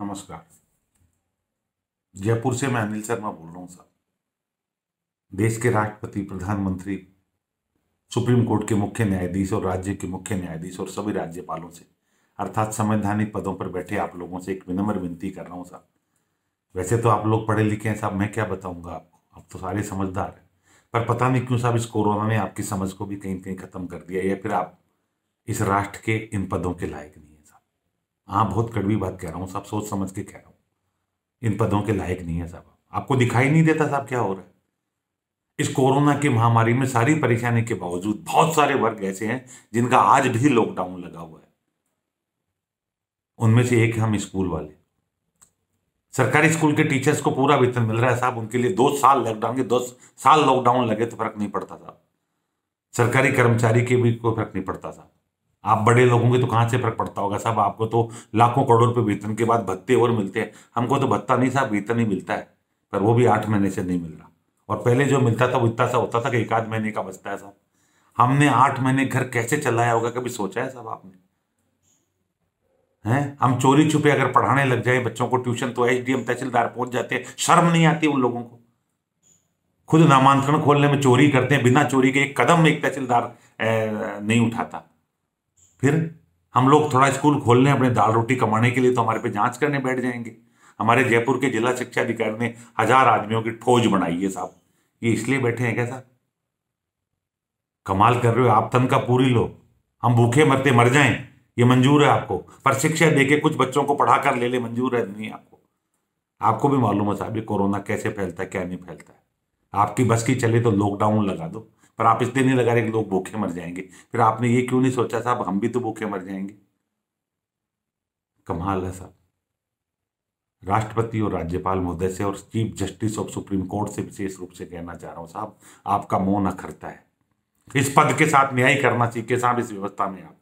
नमस्कार जयपुर से मैं अनिल शर्मा बोल रहा हूँ साहब देश के राष्ट्रपति प्रधानमंत्री सुप्रीम कोर्ट के मुख्य न्यायाधीश और राज्य के मुख्य न्यायाधीश और सभी राज्यपालों से अर्थात संवैधानिक पदों पर बैठे आप लोगों से एक विनम्र विनती कर रहा हूँ साहब वैसे तो आप लोग पढ़े लिखे हैं साहब मैं क्या बताऊँगा आपको आप तो सारे समझदार हैं पर पता नहीं क्यों साहब इस कोरोना ने आपकी समझ को भी कहीं कहीं ख़त्म कर दिया या फिर आप इस राष्ट्र के इन पदों के लायक हाँ बहुत कड़वी बात कह रहा हूँ साहब सोच समझ के कह रहा हूँ इन पदों के लायक नहीं है साहब आपको दिखाई नहीं देता साहब क्या हो रहा है इस कोरोना की महामारी में सारी परेशानी के बावजूद बहुत सारे वर्ग ऐसे हैं जिनका आज भी लॉकडाउन लगा हुआ है उनमें से एक हम स्कूल वाले सरकारी स्कूल के टीचर्स को पूरा वेतन मिल रहा है साहब उनके लिए दो साल लॉकडाउन के दो साल लॉकडाउन लगे तो फर्क नहीं पड़ता साहब सरकारी कर्मचारी के भी कोई फर्क नहीं पड़ता साहब आप बड़े लोगों के तो कहाँ से फर्क पड़ता होगा साहब आपको तो लाखों करोड़ों रुपये वेतन के बाद भत्ते और मिलते हैं हमको तो भत्ता नहीं साहब वेतन ही मिलता है पर वो भी आठ महीने से नहीं मिल रहा और पहले जो मिलता था वो इतना सा होता था कि एक आध महीने का बचता है साहब हमने आठ महीने घर कैसे चलाया होगा कभी सोचा है साहब आपने हैं हम चोरी छुपे अगर पढ़ाने लग जाए बच्चों को ट्यूशन तो एच तहसीलदार पहुंच जाते हैं शर्म नहीं आती उन लोगों को खुद नामांकन खोलने में चोरी करते हैं बिना चोरी के एक कदम एक तहसीलदार नहीं उठाता फिर हम लोग थोड़ा स्कूल खोल लें अपने दाल रोटी कमाने के लिए तो हमारे पे जांच करने बैठ जाएंगे हमारे जयपुर के जिला शिक्षा अधिकारी ने हजार आदमियों की ठोज बनाई है साहब ये इसलिए बैठे हैं क्या साहब कमाल कर रहे हो आप तन का पूरी लो हम भूखे मरते मर जाएं ये मंजूर है आपको पर शिक्षा देके कुछ बच्चों को पढ़ा कर ले ले मंजूर है नहीं आपको आपको भी मालूम है साहब ये कोरोना कैसे फैलता है क्या नहीं फैलता है आपकी बस की चले तो लॉकडाउन लगा दो पर आप इसलिए नहीं लगा रहे कि लोग भूखे मर जाएंगे फिर आपने ये क्यों नहीं सोचा साहब हम भी तो भूखे मर जाएंगे कमाल है साहब राष्ट्रपति और राज्यपाल महोदय से और chief justice of supreme court से विशेष रूप से कहना चाह रहा हूँ साहब आपका मौन अखरता है इस पद के साथ न्याय करना सीखे साहब इस व्यवस्था में आप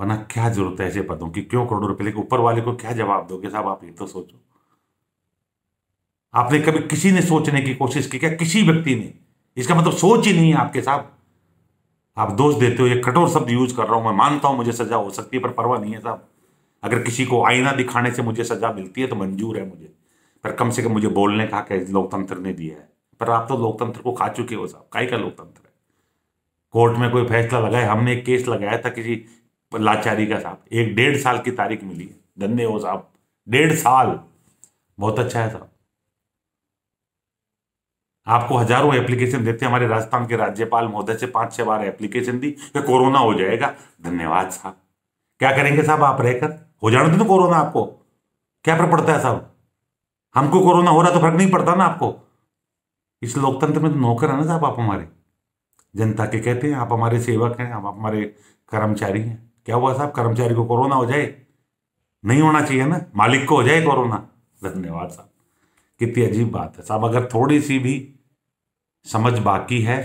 वना क्या जरूरत है ऐसे पदों की क्यों करोड़ों रुपए लेके ऊपर वाले को क्या जवाब दोगे साहब आप ये तो सोचो आपने कभी किसी ने सोचने की कोशिश की क्या किसी व्यक्ति ने इसका मतलब सोच ही नहीं है आपके साहब आप दोष देते हो ये कठोर शब्द यूज कर रहा हूँ मैं मानता हूँ मुझे सजा हो सकती है पर परवाह नहीं है साहब अगर किसी को आईना दिखाने से मुझे सजा मिलती है तो मंजूर है मुझे पर कम से कम मुझे बोलने का हक लोकतंत्र ने दिया है पर आप तो लोकतंत्र को खा चुके हो साहब काई का लोकतंत्र है कोर्ट में कोई फैसला लगाए हमने एक केस लगाया था किसी लाचारी का साहब एक डेढ़ साल की तारीख मिली है धन्य हो साहब डेढ़ साल बहुत अच्छा है साहब आपको हजारों एप्लीकेशन देते हैं हमारे राजस्थान के राज्यपाल महोदय से पांच छह बार एप्लीकेशन दी कि कोरोना हो जाएगा धन्यवाद साहब क्या करेंगे साहब आप रहकर हो जाने दो तो कोरोना आपको क्या फर्क पड़ता है साहब हमको कोरोना हो रहा तो फर्क नहीं पड़ता ना आपको इस लोकतंत्र में तो नौकर है ना साहब आप हमारे जनता के कहते हैं आप हमारे सेवक हैं आप हमारे कर्मचारी हैं क्या हुआ साहब कर्मचारी को कोरोना हो जाए नहीं होना चाहिए ना मालिक को हो जाए कोरोना धन्यवाद साहब कितनी अजीब बात है साहब अगर थोड़ी सी भी समझ बाकी है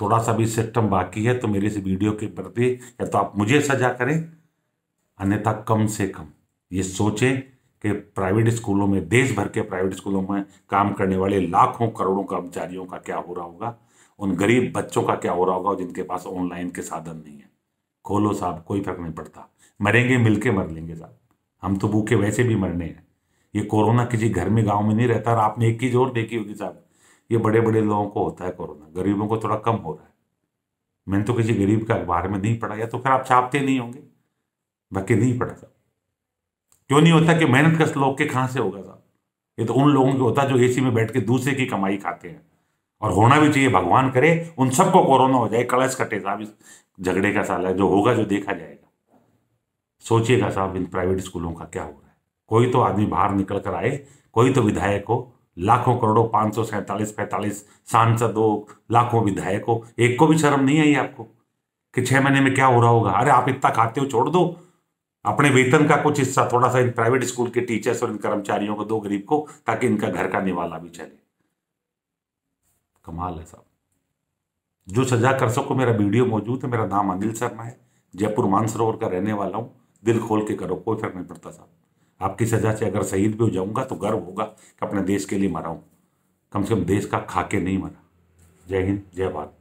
थोड़ा सा भी सिस्टम बाकी है तो मेरे इस वीडियो के प्रति या तो आप मुझे सजा करें अन्यथा कम से कम ये सोचें कि प्राइवेट स्कूलों में देश भर के प्राइवेट स्कूलों में काम करने वाले लाखों करोड़ों कर्मचारियों का क्या हो रहा होगा उन गरीब बच्चों का क्या हो रहा होगा जिनके पास ऑनलाइन के साधन नहीं है खोलो साहब कोई फर्क नहीं पड़ता मरेंगे मिलके मर लेंगे साहब हम तो भूखे वैसे भी मरने हैं ये कोरोना किसी घर में गांव में नहीं रहता और आपने एक चीज और देखी होगी साहब ये बड़े बड़े लोगों को होता है कोरोना गरीबों को थोड़ा कम हो रहा है मैंने तो किसी गरीब का अखबार में नहीं पढ़ा या तो खैर आप छापते नहीं होंगे बाकी नहीं पढ़ा क्यों नहीं होता कि मेहनत कस लोग के कहाँ से होगा साहब ये तो उन लोगों के होता है जो एसी में बैठ के दूसरे की कमाई खाते हैं और होना भी चाहिए भगवान करे उन सबको कोरोना हो जाए कलश कटे साहब इस झगड़े का साल है जो होगा जो देखा जाएगा सोचिएगा साहब इन प्राइवेट स्कूलों का क्या हो रहा है कोई तो आदमी बाहर निकल कर आए कोई तो विधायक हो लाखों करोड़ों पांच सौ सैंतालीस पैंतालीस सांसदों लाखों विधायकों एक को भी शर्म नहीं आई आपको कि छह महीने में क्या हो रहा होगा अरे आप इतना खाते हो छोड़ दो अपने वेतन का कुछ हिस्सा थोड़ा सा इन प्राइवेट स्कूल के टीचर्स और इन कर्मचारियों को दो गरीब को ताकि इनका घर का निवाला भी चले कमाल है साहब जो सजा कर सको मेरा वीडियो मौजूद है मेरा नाम अनिल शर्मा है जयपुर मानसरोवर का रहने वाला हूं दिल खोल के करो कोई फर्क नहीं पड़ता साहब आपकी सज़ा से अगर शहीद भी हो जाऊंगा तो गर्व होगा कि अपने देश के लिए मरा कम से कम देश का खाके नहीं मरा जय हिंद जय भारत